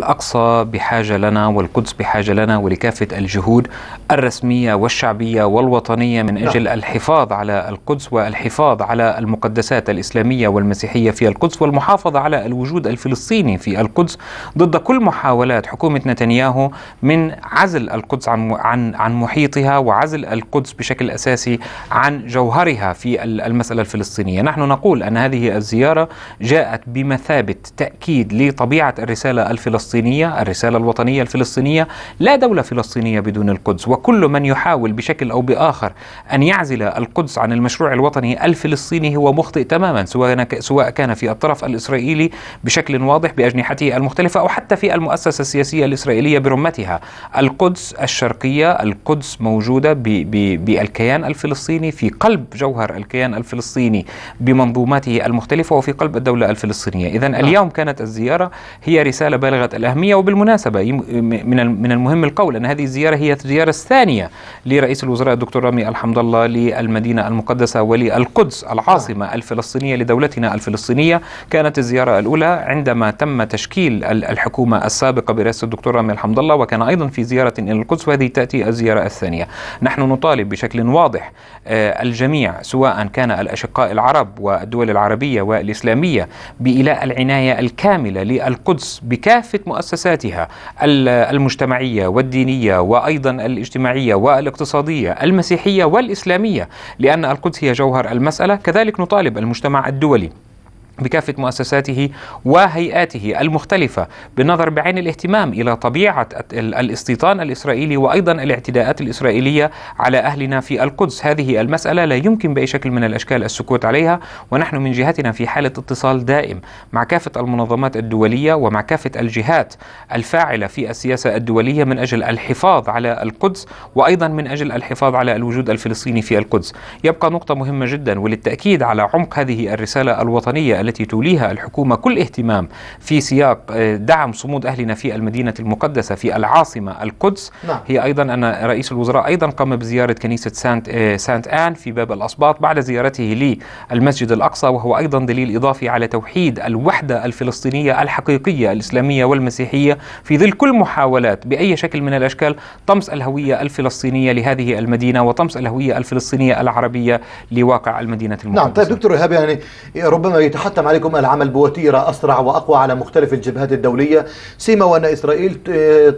الأقصى بحاجة لنا والقدس بحاجة لنا ولكافة الجهود الرسمية والشعبية والوطنية من أجل نعم. الحفاظ على القدس والحفاظ على المقدسات الإسلامية والمسيحية في القدس والمحافظة على الوجود الفلسطيني في القدس ضد كل محاولات حكومة نتنياهو من عزل القدس عن عن عن محيطها وعزل القدس بشكل أساسي عن جوهرها في المسألة الفلسطينية نحن نقول أن هذه الزيارة جاءت بمثابة تأكيد لطبيعة الرسالة الفلسطينية الفلسطينية الرسالة الوطنية الفلسطينية لا دولة فلسطينية بدون القدس وكل من يحاول بشكل أو بآخر أن يعزل القدس عن المشروع الوطني الفلسطيني هو مخطئ تماما سواء سواء كان في الطرف الإسرائيلي بشكل واضح بأجنحته المختلفة أو حتى في المؤسسة السياسية الإسرائيلية برمتها القدس الشرقية القدس موجودة بالكيان الفلسطيني في قلب جوهر الكيان الفلسطيني بمنظوماته المختلفة وفي قلب الدولة الفلسطينية إذا نعم. اليوم كانت الزيارة هي رسالة بالغة الأهمية وبالمناسبة من من المهم القول أن هذه الزيارة هي الزيارة الثانية لرئيس الوزراء الدكتور رامي الحمد الله للمدينة المقدسة وللقدس العاصمة الفلسطينية لدولتنا الفلسطينية كانت الزيارة الأولى عندما تم تشكيل الحكومة السابقة برئاسة الدكتور رامي الحمد الله وكان أيضا في زيارة إلى القدس وهذه تأتي الزيارة الثانية نحن نطالب بشكل واضح آه، الجميع سواء كان الأشقاء العرب والدول العربية والإسلامية بإلاء العناية الكاملة للقدس بكافة مؤسساتها المجتمعية والدينية وأيضا الاجتماعية والاقتصادية المسيحية والإسلامية لأن القدس هي جوهر المسألة كذلك نطالب المجتمع الدولي بكافة مؤسساته وهيئاته المختلفة بالنظر بعين الاهتمام إلى طبيعة الاستيطان الإسرائيلي وأيضا الاعتداءات الإسرائيلية على أهلنا في القدس هذه المسألة لا يمكن بأي شكل من الأشكال السكوت عليها ونحن من جهتنا في حالة اتصال دائم مع كافة المنظمات الدولية ومع كافة الجهات الفاعلة في السياسة الدولية من أجل الحفاظ على القدس وأيضا من أجل الحفاظ على الوجود الفلسطيني في القدس يبقى نقطة مهمة جدا وللتأكيد على عمق هذه الرسالة الوطنية التي توليها الحكومة كل اهتمام في سياق آه، دعم صمود أهلنا في المدينة المقدسة في العاصمة القدس نعم. هي أيضا أن رئيس الوزراء أيضا قام بزيارة كنيسة سانت, آه، سانت آن في باب الأصباط بعد زيارته للمسجد الأقصى وهو أيضا دليل إضافي على توحيد الوحدة الفلسطينية الحقيقية الإسلامية والمسيحية في ظل كل محاولات بأي شكل من الأشكال طمس الهوية الفلسطينية لهذه المدينة وطمس الهوية الفلسطينية العربية لواقع المدينة المقدسة نعم طيب دكتور إيهاب يعني ربما يتحدث يتحتم عليكم العمل بوتيرة أسرع وأقوى على مختلف الجبهات الدولية سيما وأن إسرائيل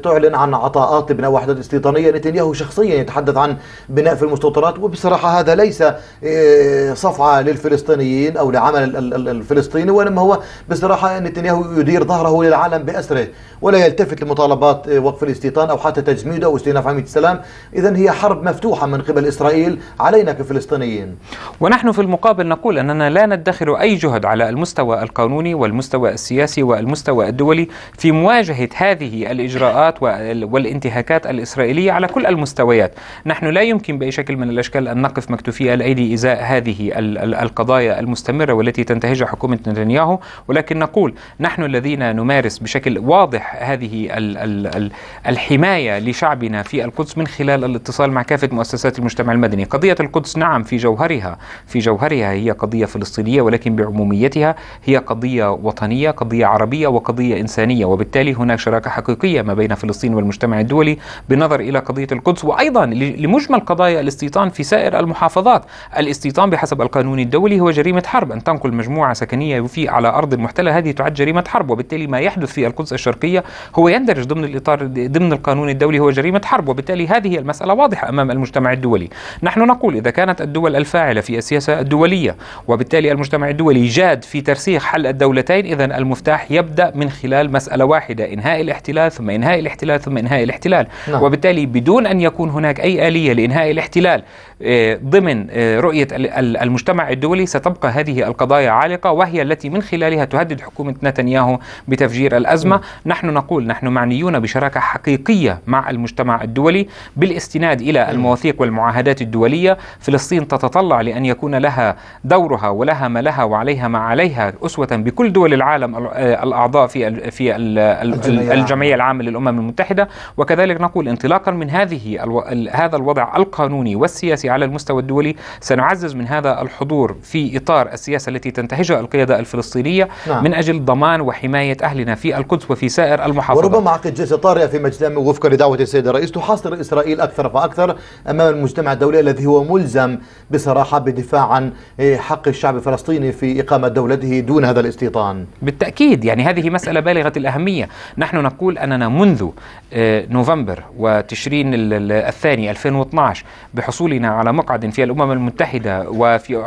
تعلن عن عطاءات بناء وحدات استيطانية نتنياهو شخصيا يتحدث عن بناء في المستوطنات وبصراحة هذا ليس آه، صفعة للفلسطينيين أو لعمل الفلسطيني وإنما هو بصراحة نتنياهو يدير ظهره للعالم بأسره ولا يلتفت لمطالبات آه، وقف الاستيطان أو حتى تجميده أو استئناف عملية السلام إذا هي حرب مفتوحة من قبل إسرائيل علينا كفلسطينيين ونحن في المقابل نقول أننا لا ندخر أي جهد على المستوى القانوني والمستوى السياسي والمستوى الدولي في مواجهة هذه الإجراءات والانتهاكات الإسرائيلية على كل المستويات نحن لا يمكن بأي شكل من الأشكال أن نقف مكتوفي الأيدي إزاء هذه القضايا المستمرة والتي تنتهجها حكومة نتنياهو ولكن نقول نحن الذين نمارس بشكل واضح هذه الحماية لشعبنا في القدس من خلال الاتصال مع كافة مؤسسات المجتمع المدني قضية القدس نعم في جوهرها في جوهرها هي قضية فلسطينية ولكن بعموميتها بقضيتها هي قضية وطنية قضية عربية وقضية إنسانية وبالتالي هناك شراكة حقيقية ما بين فلسطين والمجتمع الدولي بنظر إلى قضية القدس وأيضا لمجمل قضايا الاستيطان في سائر المحافظات الاستيطان بحسب القانون الدولي هو جريمة حرب أن تنقل مجموعة سكنية في على أرض محتلة هذه تعد جريمة حرب وبالتالي ما يحدث في القدس الشرقية هو يندرج ضمن الإطار ضمن القانون الدولي هو جريمة حرب وبالتالي هذه المسألة واضحة أمام المجتمع الدولي نحن نقول إذا كانت الدول الفاعلة في السياسة الدولية وبالتالي المجتمع الدولي جاد البلاد في ترسيخ حل الدولتين إذا المفتاح يبدأ من خلال مسألة واحدة إنهاء الاحتلال ثم إنهاء الاحتلال ثم إنهاء الاحتلال نعم. وبالتالي بدون أن يكون هناك أي آلية لإنهاء الاحتلال آه، ضمن آه، رؤية المجتمع الدولي ستبقى هذه القضايا عالقة وهي التي من خلالها تهدد حكومة نتنياهو بتفجير الأزمة م. نعم. نحن نقول نحن معنيون بشراكة حقيقية مع المجتمع الدولي بالاستناد إلى نعم. المواثيق والمعاهدات الدولية فلسطين تتطلع لأن يكون لها دورها ولها ما لها وعليها ما عليها أسوة بكل دول العالم آه، الأعضاء في في الجمعية العامة للأمم المتحدة وكذلك نقول انطلاقا من هذه هذا الوضع القانوني والسياسي على المستوى الدولي سنعزز من هذا الحضور في إطار السياسة التي تنتهجها القيادة الفلسطينية نعم. من أجل ضمان وحماية أهلنا في القدس وفي سائر المحافظات وربما عقد جلسه طارئة في مجلس وفقا لدعوة السيد الرئيس تحاصر إسرائيل أكثر فأكثر أمام المجتمع الدولي الذي هو ملزم بصراحة بالدفاع عن إيه، حق الشعب الفلسطيني في إقامة دولة دولته دون هذا الاستيطان بالتأكيد يعني هذه مسألة بالغة الأهمية نحن نقول أننا منذ آه، نوفمبر وتشرين الثاني 2012 بحصولنا على مقعد في الأمم المتحدة وفي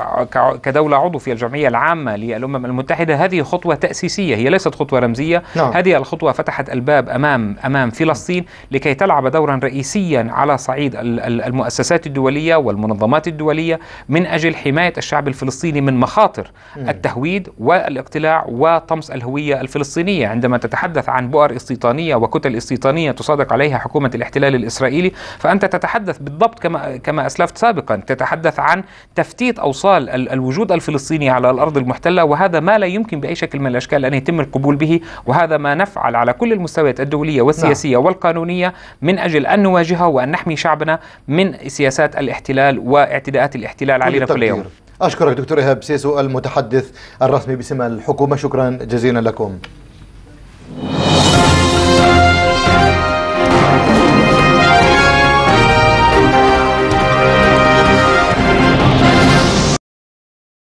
كدولة عضو في الجمعية العامة للأمم المتحدة هذه خطوة تأسيسية هي ليست خطوة رمزية نعم. هذه الخطوة فتحت الباب أمام أمام فلسطين لكي تلعب دورا رئيسيا على صعيد المؤسسات الدولية والمنظمات الدولية من أجل حماية الشعب الفلسطيني من مخاطر التهويل التعويد والاقتلاع وطمس الهوية الفلسطينية عندما تتحدث عن بؤر استيطانية وكتل استيطانية تصادق عليها حكومة الاحتلال الإسرائيلي فأنت تتحدث بالضبط كما, كما أسلفت سابقا تتحدث عن تفتيت أوصال الوجود الفلسطيني على الأرض المحتلة وهذا ما لا يمكن بأي شكل من الأشكال أن يتم القبول به وهذا ما نفعل على كل المستويات الدولية والسياسية نعم. والقانونية من أجل أن نواجهه وأن نحمي شعبنا من سياسات الاحتلال واعتداءات الاحتلال علينا طيب كل اليوم أشكرك دكتور إيهاب سيسو المتحدث الرسمي باسم الحكومة شكرا جزيلا لكم